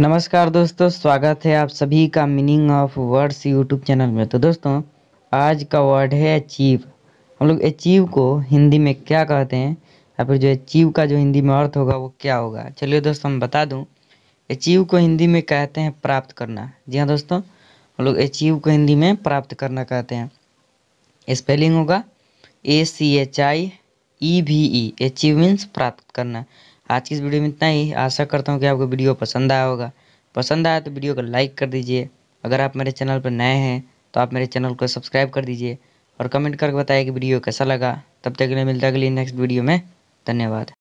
नमस्कार दोस्तों स्वागत है आप सभी का meaning of words YouTube channel में तो दोस्तों आज का वर्ड है अचीव हम लोग अचीव को हिंदी में क्या कहते हैं या फिर जो अचीव का जो हिंदी में अर्थ होगा वो क्या होगा चलिए दोस्तों मैं बता दूं अचीव को हिंदी में कहते हैं प्राप्त करना जी हाँ दोस्तों हम लोग अचीव को हिंदी में प्राप्त करना कहते हैं स्पेलिंग होगा A C H I E V E achievements प्राप्त करना आज की इस वीडियो में इतना ही आशा करता हूँ कि आपको वीडियो पसंद आया होगा पसंद आया तो वीडियो को लाइक कर दीजिए अगर आप मेरे चैनल पर नए हैं तो आप मेरे चैनल को सब्सक्राइब कर दीजिए और कमेंट करके बताइए कि वीडियो कैसा लगा तब तक के लिए मिलता है अगली नेक्स्ट वीडियो में धन्यवाद